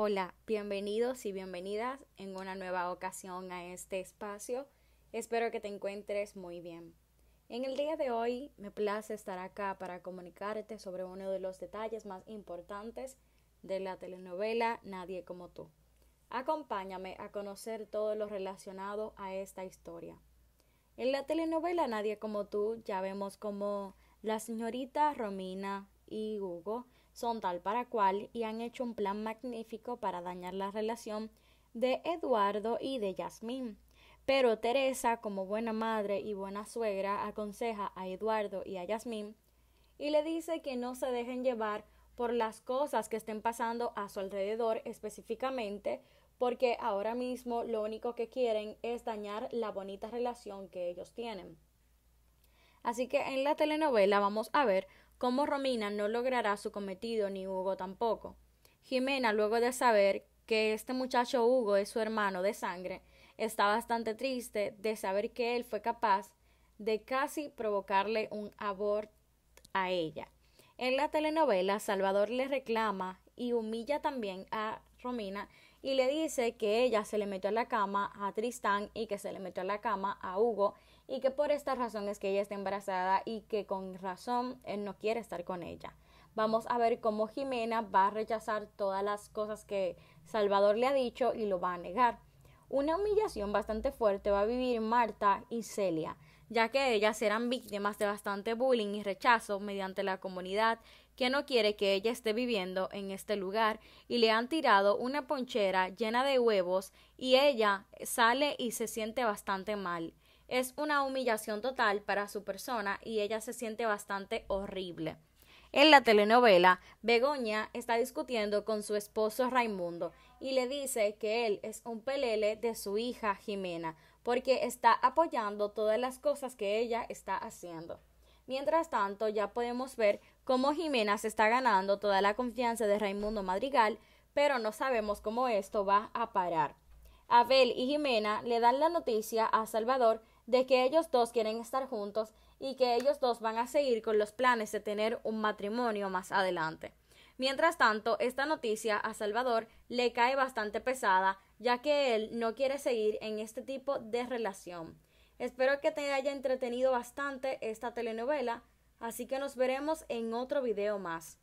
Hola, bienvenidos y bienvenidas en una nueva ocasión a este espacio. Espero que te encuentres muy bien. En el día de hoy me place estar acá para comunicarte sobre uno de los detalles más importantes de la telenovela Nadie como tú. Acompáñame a conocer todo lo relacionado a esta historia. En la telenovela Nadie como tú ya vemos como la señorita Romina y Hugo son tal para cual y han hecho un plan magnífico para dañar la relación de Eduardo y de Yasmín. Pero Teresa, como buena madre y buena suegra, aconseja a Eduardo y a Yasmín y le dice que no se dejen llevar por las cosas que estén pasando a su alrededor específicamente, porque ahora mismo lo único que quieren es dañar la bonita relación que ellos tienen. Así que en la telenovela vamos a ver como Romina no logrará su cometido, ni Hugo tampoco. Jimena, luego de saber que este muchacho Hugo es su hermano de sangre, está bastante triste de saber que él fue capaz de casi provocarle un aborto a ella. En la telenovela, Salvador le reclama y humilla también a Romina y le dice que ella se le metió a la cama a Tristán y que se le metió a la cama a Hugo y que por esta razón es que ella está embarazada y que con razón él no quiere estar con ella. Vamos a ver cómo Jimena va a rechazar todas las cosas que Salvador le ha dicho y lo va a negar. Una humillación bastante fuerte va a vivir Marta y Celia ya que ellas eran víctimas de bastante bullying y rechazo mediante la comunidad que no quiere que ella esté viviendo en este lugar y le han tirado una ponchera llena de huevos y ella sale y se siente bastante mal. Es una humillación total para su persona y ella se siente bastante horrible. En la telenovela, Begoña está discutiendo con su esposo Raimundo y le dice que él es un pelele de su hija Jimena, porque está apoyando todas las cosas que ella está haciendo. Mientras tanto, ya podemos ver cómo Jimena se está ganando toda la confianza de Raimundo Madrigal, pero no sabemos cómo esto va a parar. Abel y Jimena le dan la noticia a Salvador de que ellos dos quieren estar juntos y que ellos dos van a seguir con los planes de tener un matrimonio más adelante. Mientras tanto, esta noticia a Salvador le cae bastante pesada, ya que él no quiere seguir en este tipo de relación. Espero que te haya entretenido bastante esta telenovela, así que nos veremos en otro video más.